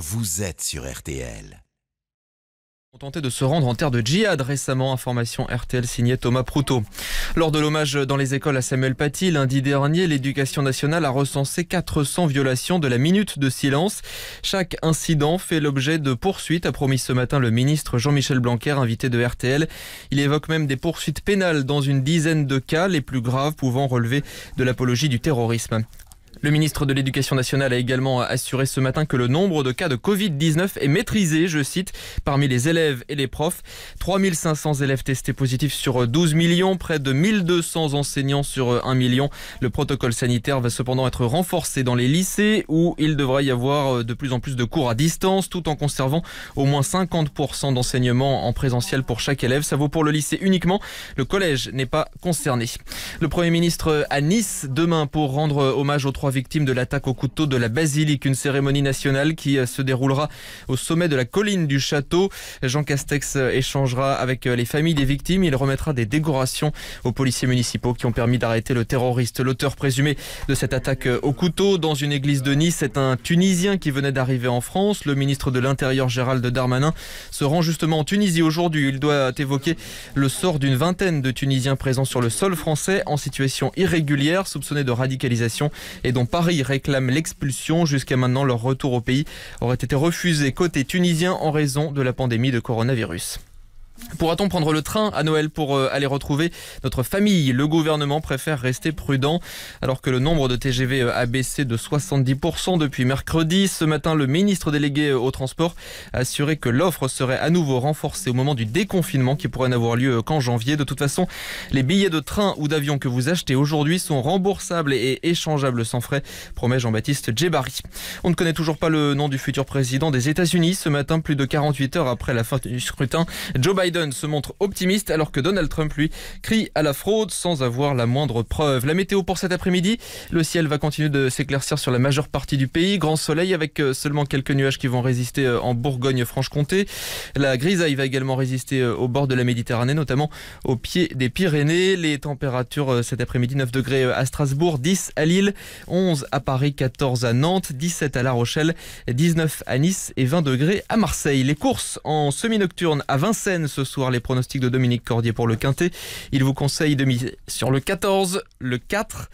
vous êtes sur RTL. On tentait de se rendre en terre de djihad récemment, information RTL signée Thomas Proutot. Lors de l'hommage dans les écoles à Samuel Paty, lundi dernier, l'éducation nationale a recensé 400 violations de la minute de silence. Chaque incident fait l'objet de poursuites, a promis ce matin le ministre Jean-Michel Blanquer, invité de RTL. Il évoque même des poursuites pénales dans une dizaine de cas, les plus graves pouvant relever de l'apologie du terrorisme. Le ministre de l'Éducation nationale a également assuré ce matin que le nombre de cas de Covid-19 est maîtrisé, je cite, parmi les élèves et les profs. 3500 élèves testés positifs sur 12 millions, près de 1200 enseignants sur 1 million. Le protocole sanitaire va cependant être renforcé dans les lycées où il devrait y avoir de plus en plus de cours à distance tout en conservant au moins 50% d'enseignement en présentiel pour chaque élève. Ça vaut pour le lycée uniquement. Le collège n'est pas concerné. Le Premier ministre à Nice demain pour rendre hommage aux trois victime victimes de l'attaque au couteau de la basilique, une cérémonie nationale qui euh, se déroulera au sommet de la colline du château. Jean Castex euh, échangera avec euh, les familles des victimes. Il remettra des décorations aux policiers municipaux qui ont permis d'arrêter le terroriste. L'auteur présumé de cette attaque au couteau dans une église de Nice C'est un Tunisien qui venait d'arriver en France. Le ministre de l'Intérieur Gérald Darmanin se rend justement en Tunisie aujourd'hui. Il doit évoquer le sort d'une vingtaine de Tunisiens présents sur le sol français en situation irrégulière, soupçonnés de radicalisation et de Paris réclame l'expulsion. Jusqu'à maintenant, leur retour au pays aurait été refusé côté tunisien en raison de la pandémie de coronavirus. Pourra-t-on prendre le train à Noël pour euh, aller retrouver notre famille Le gouvernement préfère rester prudent alors que le nombre de TGV euh, a baissé de 70% depuis mercredi. Ce matin, le ministre délégué euh, au transport a assuré que l'offre serait à nouveau renforcée au moment du déconfinement qui pourrait n'avoir lieu qu'en janvier. De toute façon, les billets de train ou d'avion que vous achetez aujourd'hui sont remboursables et échangeables sans frais, promet Jean-Baptiste Djebari. On ne connaît toujours pas le nom du futur président des États-Unis. Ce matin, plus de 48 heures après la fin du scrutin, Joe Biden Biden se montre optimiste alors que Donald Trump, lui, crie à la fraude sans avoir la moindre preuve. La météo pour cet après-midi, le ciel va continuer de s'éclaircir sur la majeure partie du pays. Grand soleil avec euh, seulement quelques nuages qui vont résister euh, en Bourgogne-Franche-Comté. La grisaille va également résister euh, au bord de la Méditerranée, notamment au pied des Pyrénées. Les températures cet après-midi, 9 degrés à Strasbourg, 10 à Lille, 11 à Paris, 14 à Nantes, 17 à La Rochelle, 19 à Nice et 20 degrés à Marseille. Les courses en semi-nocturne à Vincennes ce soir les pronostics de Dominique Cordier pour le Quintet. Il vous conseille de miser sur le 14, le 4,